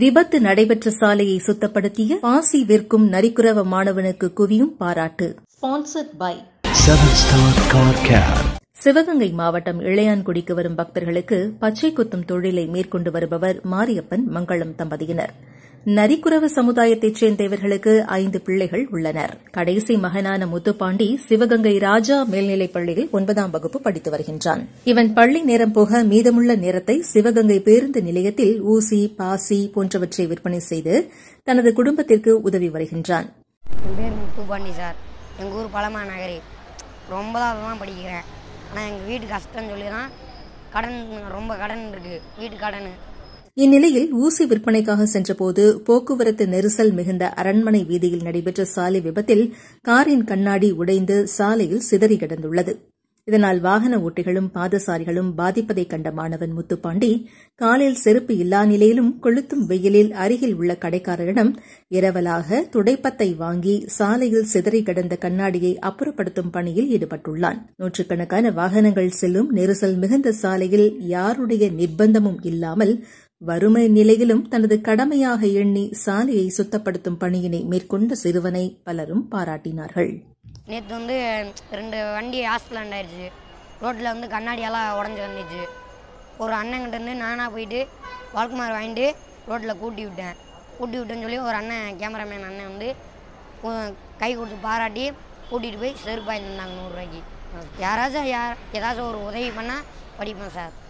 விபத்து நடைபெற்ற சாலையை சுத்தப்படுத்திய பாசி விற்கும் நரிக்குறவ மாணவனுக்கு குவியும் பாராட்டு ஸ்பான்சர்ட் பை சிவகங்கை மாவட்டம் இளையான்குடிக்கு வரும் பக்தர்களுக்கு பச்சை குத்தும் தொழிலை மேற்கொண்டு வருபவர் மாரியப்பன் மங்களம் தம்பதியினர் நரிக்குறவு சமுதாயத்தைச் சேர்ந்த இவர்களுக்கு ஐந்து பிள்ளைகள் உள்ளனர் கடைசி மகனான முத்துப்பாண்டி சிவகங்கை ராஜா மேல்நிலைப் பள்ளியில் ஒன்பதாம் வகுப்பு படித்து வருகின்றான் இவன் பள்ளி நேரம் போக மீதமுள்ள நேரத்தை சிவகங்கை பேருந்து நிலையத்தில் ஊசி பாசி போன்றவற்றை விற்பனை செய்து தனது குடும்பத்திற்கு உதவி வருகின்றான் முத்துப்பாண்டி சார் எங்கள் ஊர் பழமா நகரி ரொம்பதான் தான் படிக்கிறேன் ஆனா எங்க வீட்டு கஷ்டம் சொல்லி தான் கடன் ரொம்ப கடன் இருக்கு வீட்டு கடன் இந்நிலையில் ஊசி விற்பனைக்காக சென்றபோது போக்குவரத்து நெரிசல் மிகுந்த அரண்மனை வீதியில் நடைபெற்ற சாலை விபத்தில் காரின் கண்ணாடி உடைந்து சாலையில் சிதறி கிடந்துள்ளது இதனால் வாகன ஓட்டிகளும் பாதசாரிகளும் பாதிப்பதை கண்ட மாணவன் முத்துப்பாண்டி காலில் செருப்பு இல்லா நிலையிலும் கொளுத்தும் வெயிலில் அருகில் உள்ள கடைக்காரரிடம் இரவலாக துடைப்பத்தை வாங்கி சாலையில் சிதறி கிடந்த கண்ணாடியை அப்புறப்படுத்தும் பணியில் ஈடுபட்டுள்ளான் நூற்றுக்கணக்கான வாகனங்கள் செல்லும் நெரிசல் மிகுந்த சாலையில் யாருடைய நிர்பந்தமும் இல்லாமல் வறுமை நிலையிலும் தனது கடமையாக எண்ணி சாலையை சுத்தப்படுத்தும் பணியினை மேற்கொண்ட சிறுவனை பலரும் பாராட்டினார்கள் நேற்று வந்து ரெண்டு வண்டி ஆக்சிடென்ட் ஆயிடுச்சு ரோட்டில் வந்து கண்ணாடியெல்லாம் உடஞ்சி வந்துச்சு ஒரு இருந்து நானாக போயிட்டு வால்குமார் வாங்கிட்டு ரோட்டில் கூட்டி விட்டேன் கூட்டி விட்டேன்னு சொல்லி ஒரு அண்ணன் கேமராமேன் அண்ணன் வந்து கை கொடுத்து பாராட்டி கூட்டிகிட்டு போய் செருப்பாக இருந்தாங்க நூறுரூவாய்க்கு யாராச்சும் யார் ஏதாச்சும் ஒரு உதவி பண்ணால் படிப்பேன் சார்